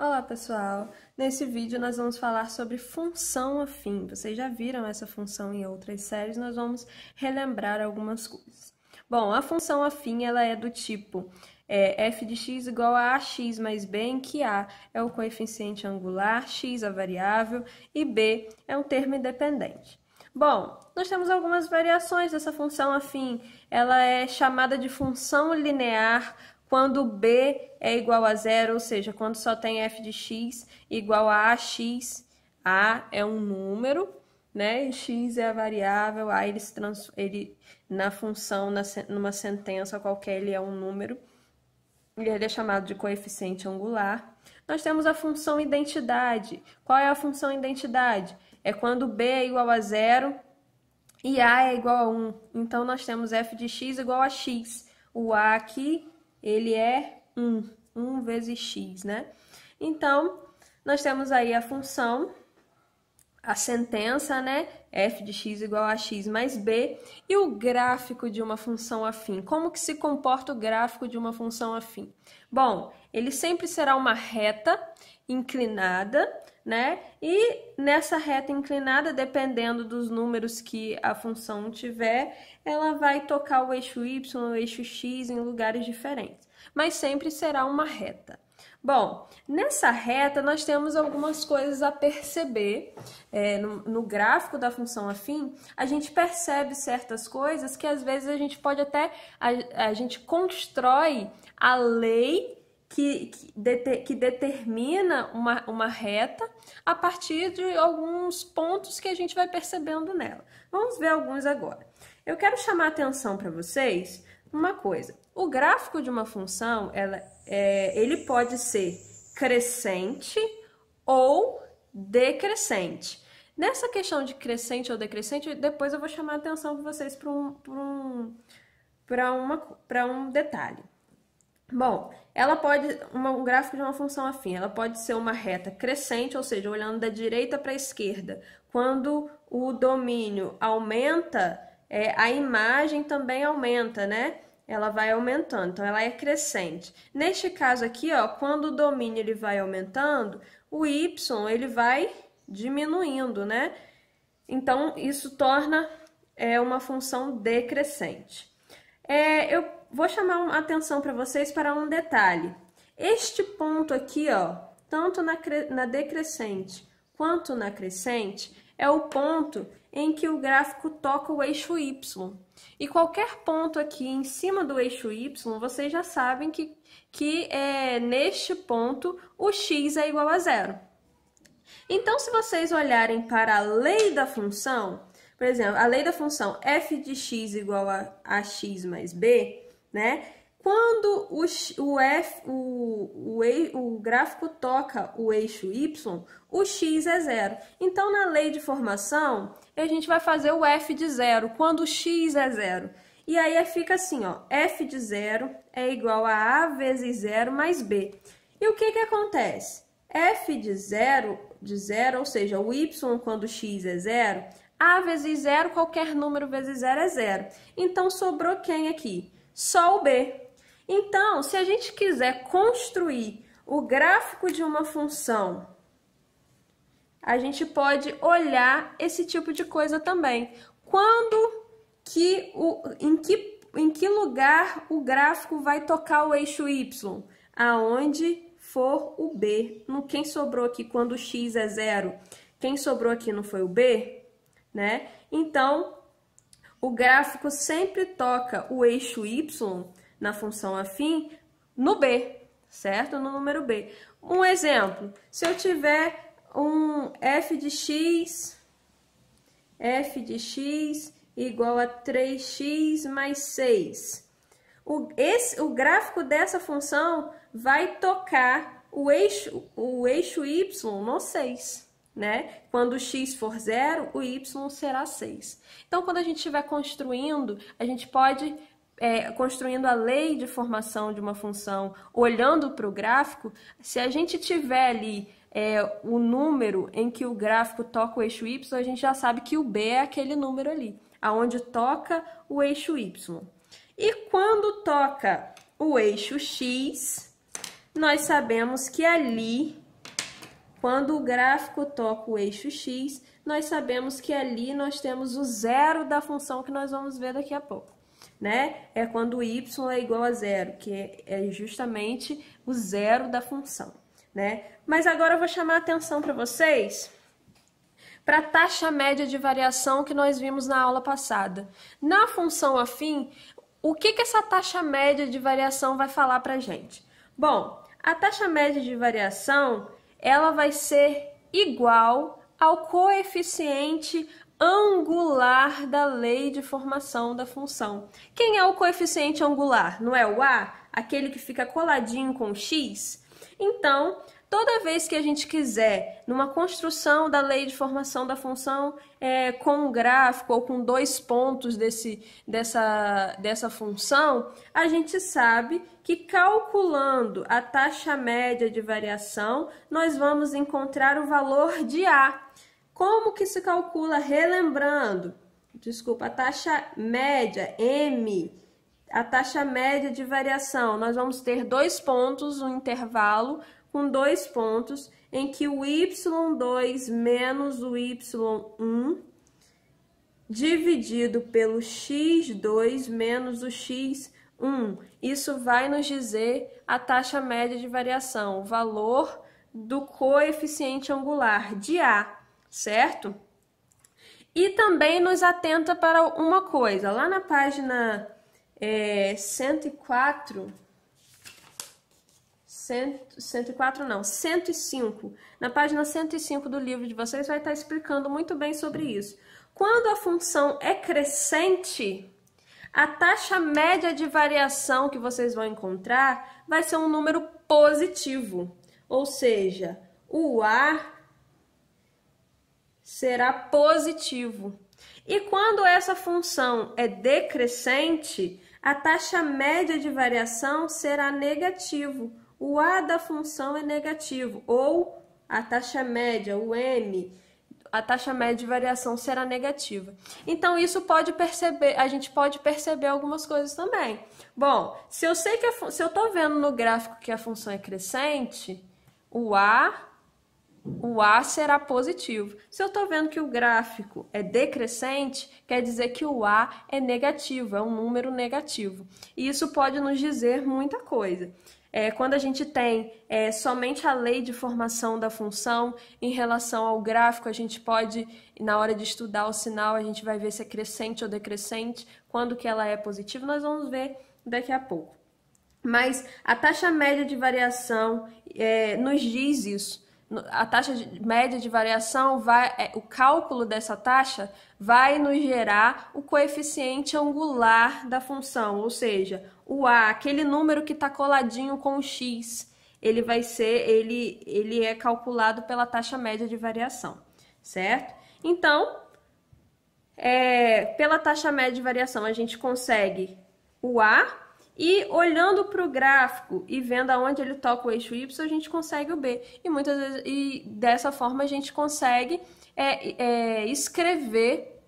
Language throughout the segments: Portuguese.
Olá pessoal! Nesse vídeo nós vamos falar sobre função afim. Vocês já viram essa função em outras séries, nós vamos relembrar algumas coisas. Bom, a função afim ela é do tipo é, f de x igual a ax mais b, em que a é o coeficiente angular, x a variável e b é um termo independente. Bom, nós temos algumas variações dessa função afim. Ela é chamada de função linear quando b é igual a zero, ou seja, quando só tem f de x igual a ax, a é um número, né? E x é a variável, a ele, trans... ele na função, na, numa sentença qualquer, ele é um número, e ele é chamado de coeficiente angular. Nós temos a função identidade. Qual é a função identidade? É quando b é igual a zero e a é igual a 1. Então, nós temos f de x igual a x. O a aqui ele é 1, 1 vezes x, né? Então, nós temos aí a função, a sentença, né? f de x igual a x mais b, e o gráfico de uma função afim. Como que se comporta o gráfico de uma função afim? Bom, ele sempre será uma reta inclinada né? E nessa reta inclinada, dependendo dos números que a função tiver, ela vai tocar o eixo y, o eixo x em lugares diferentes, mas sempre será uma reta. Bom, nessa reta nós temos algumas coisas a perceber. É, no, no, gráfico da função afim, a gente percebe certas coisas que às vezes a gente pode até. a, a gente constrói a lei que, que, deter, que determina uma, uma reta a partir de alguns pontos que a gente vai percebendo nela. Vamos ver alguns agora. Eu quero chamar atenção para vocês uma coisa. O gráfico de uma função, ela, é, ele pode ser crescente ou decrescente. Nessa questão de crescente ou decrescente, depois eu vou chamar atenção para vocês para um, um, pra um detalhe. Bom, ela pode uma, um gráfico de uma função afim, ela pode ser uma reta crescente, ou seja, olhando da direita para a esquerda. Quando o domínio aumenta, é, a imagem também aumenta, né? Ela vai aumentando, então ela é crescente. Neste caso aqui, ó, quando o domínio ele vai aumentando, o y ele vai diminuindo, né? Então isso torna é, uma função decrescente. É, eu vou chamar a atenção para vocês para um detalhe. Este ponto aqui, ó, tanto na, na decrescente quanto na crescente, é o ponto em que o gráfico toca o eixo Y. E qualquer ponto aqui em cima do eixo Y, vocês já sabem que, que é, neste ponto o x é igual a zero. Então, se vocês olharem para a lei da função, por exemplo, a lei da função f de x igual a, a x mais b, né? Quando o, o, F, o, o, o gráfico toca o eixo Y, o X é zero. Então, na lei de formação, a gente vai fazer o F de zero, quando o X é zero. E aí fica assim, ó, F de zero é igual a A vezes zero mais B. E o que que acontece? F de zero, de zero, ou seja, o Y quando o X é zero, A vezes zero, qualquer número vezes zero é zero. Então, sobrou quem aqui? só o b. Então, se a gente quiser construir o gráfico de uma função, a gente pode olhar esse tipo de coisa também. Quando que o em que em que lugar o gráfico vai tocar o eixo y? Aonde for o b. No quem sobrou aqui quando o x é zero? Quem sobrou aqui não foi o b, né? Então, o gráfico sempre toca o eixo y na função afim no b, certo? No número b. Um exemplo, se eu tiver um f de x, f de x igual a 3x mais 6. O, esse, o gráfico dessa função vai tocar o eixo, o eixo y no 6 né? Quando o x for zero, o y será 6. Então, quando a gente estiver construindo, a gente pode é, construindo a lei de formação de uma função, olhando para o gráfico, se a gente tiver ali é, o número em que o gráfico toca o eixo y, a gente já sabe que o b é aquele número ali, aonde toca o eixo y. E quando toca o eixo x, nós sabemos que ali quando o gráfico toca o eixo x, nós sabemos que ali nós temos o zero da função que nós vamos ver daqui a pouco. Né? É quando y é igual a zero, que é justamente o zero da função. Né? Mas agora eu vou chamar a atenção para vocês para a taxa média de variação que nós vimos na aula passada. Na função afim, o que, que essa taxa média de variação vai falar para a gente? Bom, a taxa média de variação ela vai ser igual ao coeficiente angular da lei de formação da função. Quem é o coeficiente angular? Não é o A? Aquele que fica coladinho com o X? Então, Toda vez que a gente quiser, numa construção da lei de formação da função, é, com um gráfico ou com dois pontos desse, dessa, dessa função, a gente sabe que calculando a taxa média de variação, nós vamos encontrar o valor de A. Como que se calcula? Relembrando, desculpa, a taxa média, M, a taxa média de variação, nós vamos ter dois pontos, um intervalo, com dois pontos, em que o y2 menos o y1 dividido pelo x2 menos o x1. Isso vai nos dizer a taxa média de variação, o valor do coeficiente angular de A, certo? E também nos atenta para uma coisa, lá na página é, eh, 104 cento, 104 não, 105. Na página 105 do livro de vocês vai estar explicando muito bem sobre isso. Quando a função é crescente, a taxa média de variação que vocês vão encontrar vai ser um número positivo, ou seja, o A será positivo. E quando essa função é decrescente, a taxa média de variação será negativo, o A da função é negativo, ou a taxa média, o M, a taxa média de variação será negativa. Então, isso pode perceber, a gente pode perceber algumas coisas também. Bom, se eu sei que a, se eu estou vendo no gráfico que a função é crescente, o A o A será positivo. Se eu estou vendo que o gráfico é decrescente, quer dizer que o A é negativo, é um número negativo. E isso pode nos dizer muita coisa. É, quando a gente tem é, somente a lei de formação da função em relação ao gráfico, a gente pode, na hora de estudar o sinal, a gente vai ver se é crescente ou decrescente, quando que ela é positiva, nós vamos ver daqui a pouco. Mas a taxa média de variação é, nos diz isso a taxa de, média de variação vai, é, o cálculo dessa taxa vai nos gerar o coeficiente angular da função, ou seja, o a, aquele número que está coladinho com o x, ele vai ser, ele, ele é calculado pela taxa média de variação, certo? Então, é, pela taxa média de variação a gente consegue o a e olhando para o gráfico e vendo aonde ele toca o eixo Y, a gente consegue o B. E muitas vezes, e dessa forma a gente consegue é, é, escrever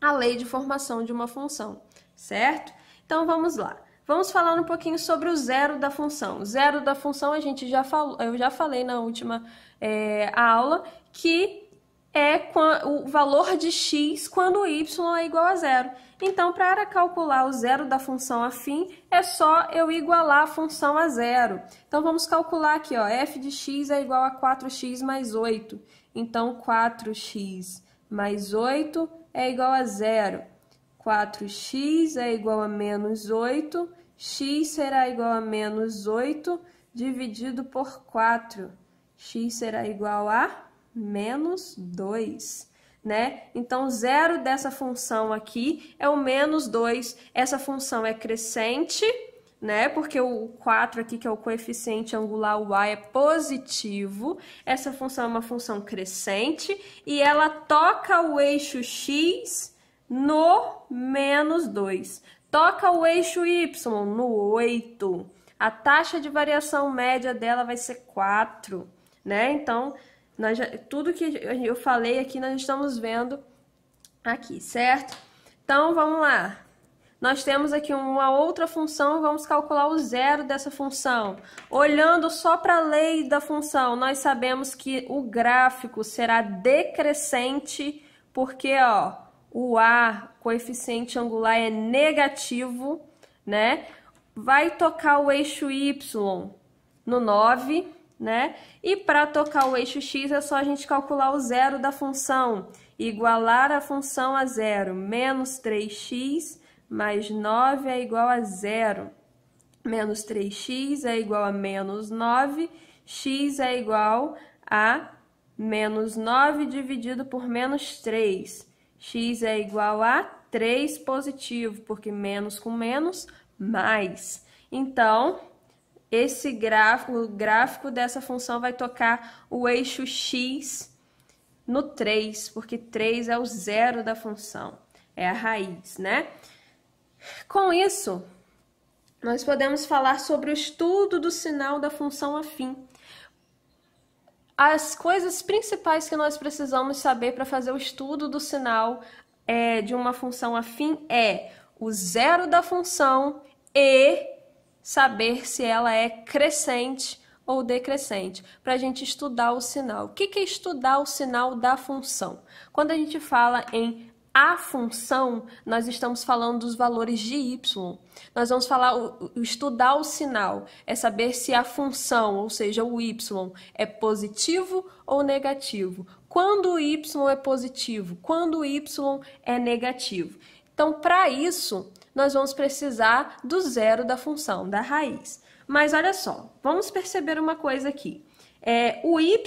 a lei de formação de uma função, certo? Então vamos lá. Vamos falar um pouquinho sobre o zero da função. zero da função a gente já falou, eu já falei na última é, aula que é o valor de x quando y é igual a zero. Então, para calcular o zero da função afim, é só eu igualar a função a zero. Então, vamos calcular aqui, ó, f de x é igual a 4x mais 8. Então, 4x mais 8 é igual a zero. 4x é igual a menos 8, x será igual a menos 8 dividido por 4. x será igual a menos 2 né? Então, zero dessa função aqui é o menos 2. Essa função é crescente, né? Porque o 4 aqui, que é o coeficiente angular y, é positivo. Essa função é uma função crescente e ela toca o eixo x no menos 2. Toca o eixo y no 8. A taxa de variação média dela vai ser 4, né? Então, nós já, tudo que eu falei aqui, nós estamos vendo aqui, certo? Então, vamos lá. Nós temos aqui uma outra função, vamos calcular o zero dessa função. Olhando só para a lei da função, nós sabemos que o gráfico será decrescente, porque ó, o A, coeficiente angular, é negativo, né? Vai tocar o eixo Y no 9, né? E para tocar o eixo x é só a gente calcular o zero da função, igualar a função a zero, menos 3x mais 9 é igual a zero, menos 3x é igual a menos 9, x é igual a menos 9 dividido por menos 3, x é igual a 3 é positivo, porque menos com menos, mais. Então, esse gráfico, o gráfico dessa função vai tocar o eixo x no 3, porque 3 é o zero da função, é a raiz, né? Com isso, nós podemos falar sobre o estudo do sinal da função afim. As coisas principais que nós precisamos saber para fazer o estudo do sinal é, de uma função afim é o zero da função e saber se ela é crescente ou decrescente, para a gente estudar o sinal. O que é estudar o sinal da função? Quando a gente fala em a função, nós estamos falando dos valores de y. Nós vamos falar, estudar o sinal é saber se a função, ou seja, o y, é positivo ou negativo. Quando o y é positivo, quando o y é negativo. Então, para isso, nós vamos precisar do zero da função, da raiz. Mas olha só, vamos perceber uma coisa aqui. É, o y,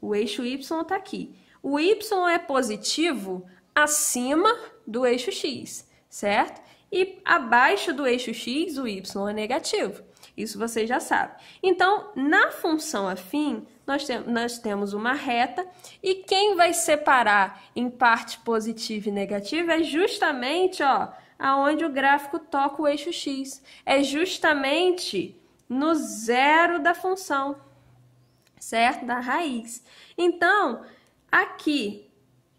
o eixo y está aqui. O y é positivo acima do eixo x, certo? E abaixo do eixo x, o y é negativo. Isso você já sabe. Então, na função afim, nós, nós, temos uma reta e quem vai separar em parte positiva e negativa é justamente ó, aonde o gráfico toca o eixo x. É justamente no zero da função, certo? Da raiz. Então, aqui,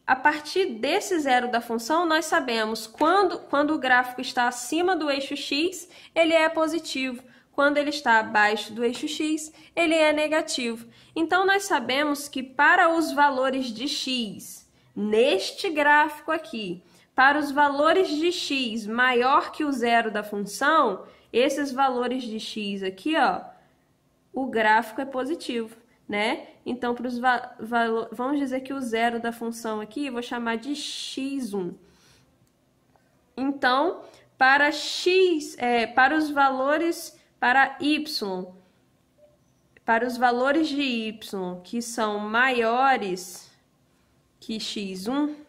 a partir desse zero da função, nós sabemos quando, quando o gráfico está acima do eixo x, ele é positivo. Quando ele está abaixo do eixo x, ele é negativo. Então, nós sabemos que para os valores de x, neste gráfico aqui, para os valores de x maior que o zero da função, esses valores de x aqui, ó, o gráfico é positivo, né? Então, para os vamos dizer que o zero da função aqui, vou chamar de x1. Então, para x, é, para os valores, para y, para os valores de y que são maiores que x1,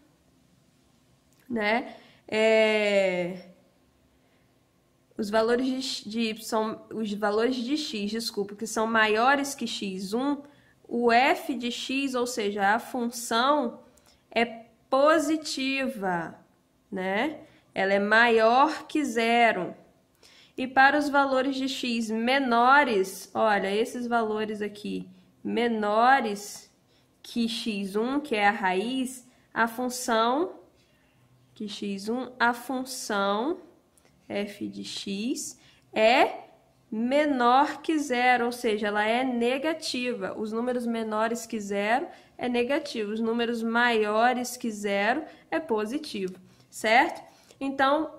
né? É... Os valores de, de os valores de x, desculpa, que são maiores que x1, o f de x, ou seja, a função é positiva, né? Ela é maior que zero. E para os valores de x menores, olha, esses valores aqui menores que x1, que é a raiz, a função que x1, a função f de x é menor que zero, ou seja, ela é negativa. Os números menores que zero é negativo, os números maiores que zero é positivo, certo? Então,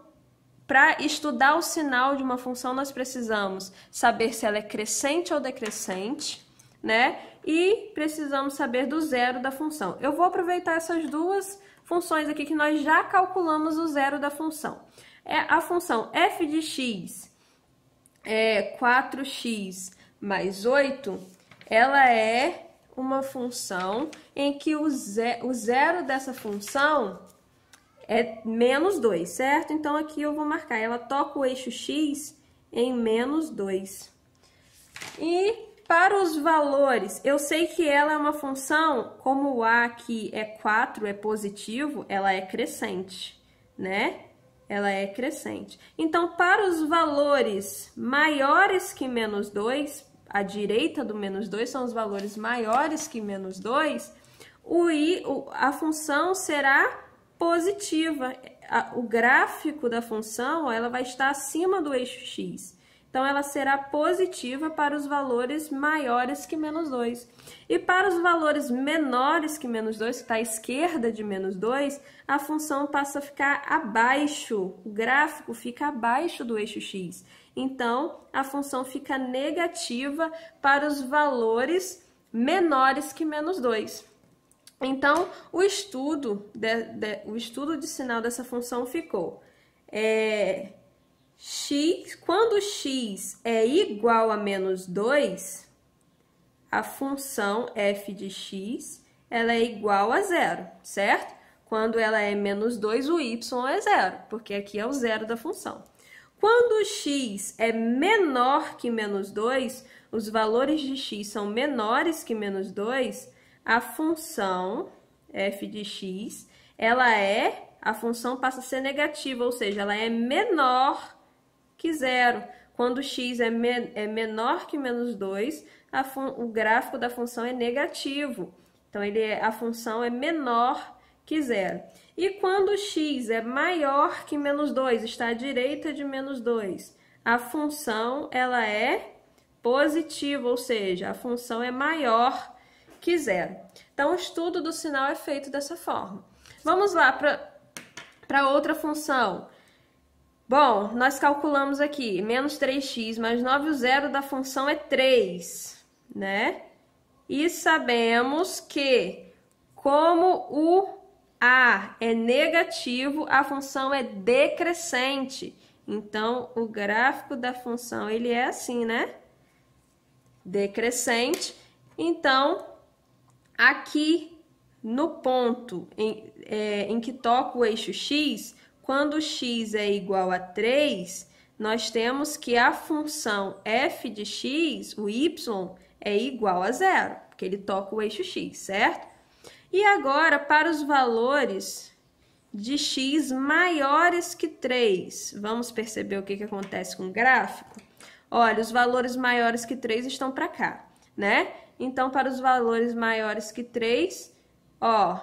para estudar o sinal de uma função, nós precisamos saber se ela é crescente ou decrescente, né? E precisamos saber do zero da função. Eu vou aproveitar essas duas funções aqui que nós já calculamos o zero da função. É a função f de x é 4x mais 8, ela é uma função em que o, ze o zero dessa função é menos 2, certo? Então, aqui eu vou marcar, ela toca o eixo x em menos 2. E para os valores, eu sei que ela é uma função, como o A aqui é 4, é positivo, ela é crescente, né? Ela é crescente. Então, para os valores maiores que menos 2, à direita do menos 2 são os valores maiores que menos 2, o I, a função será positiva. O gráfico da função ela vai estar acima do eixo x. Então, ela será positiva para os valores maiores que menos 2. E para os valores menores que menos 2, que está à esquerda de menos 2, a função passa a ficar abaixo, o gráfico fica abaixo do eixo x. Então, a função fica negativa para os valores menores que menos 2. Então, o estudo, de, de, o estudo de sinal dessa função ficou é, x, quando x é igual a menos 2, a função f de x ela é igual a zero, certo? Quando ela é menos 2, o y é zero, porque aqui é o zero da função. Quando x é menor que menos 2, os valores de x são menores que menos 2, a função f de x, ela é, a função passa a ser negativa, ou seja, ela é menor que zero. Quando x é, é menor que menos 2, o gráfico da função é negativo. Então, ele é, a função é menor que zero. E quando x é maior que menos 2, está à direita de menos 2, a função ela é positiva, ou seja, a função é maior que zero. Então, o estudo do sinal é feito dessa forma. Vamos lá para outra função. Bom, nós calculamos aqui menos 3x mais 9, o zero da função é 3, né? E sabemos que, como o a é negativo, a função é decrescente. Então, o gráfico da função ele é assim, né? Decrescente. Então, aqui no ponto em, é, em que toca o eixo x, quando x é igual a 3, nós temos que a função f de x, o y, é igual a zero, porque ele toca o eixo x, certo? E agora, para os valores de x maiores que 3, vamos perceber o que, que acontece com o gráfico? Olha, os valores maiores que 3 estão para cá, né? Então, para os valores maiores que 3, ó,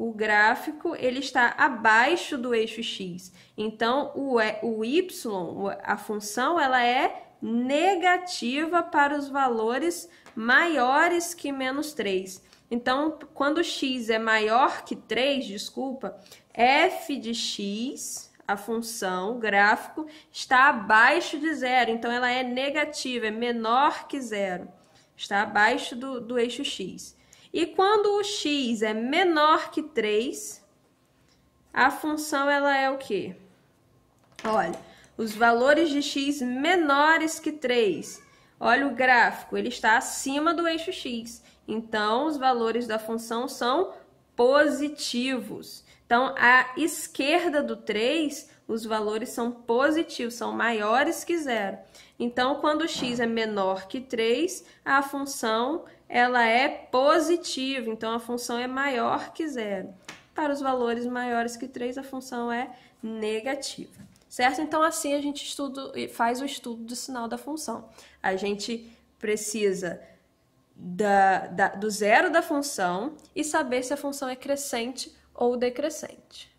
o gráfico ele está abaixo do eixo x. Então o, o y, a função, ela é negativa para os valores maiores que menos 3. Então, quando x é maior que 3, desculpa, f de x, a função, gráfico, está abaixo de zero. Então, ela é negativa, é menor que zero. Está abaixo do, do eixo x. E quando o x é menor que 3, a função ela é o quê? Olha, os valores de x menores que 3. Olha o gráfico, ele está acima do eixo x. Então, os valores da função são positivos. Então, à esquerda do 3, os valores são positivos, são maiores que zero. Então, quando x é menor que 3, a função ela é positiva, então a função é maior que zero. Para os valores maiores que 3, a função é negativa. Certo? Então, assim a gente estuda, faz o estudo do sinal da função. A gente precisa da, da, do zero da função e saber se a função é crescente ou decrescente.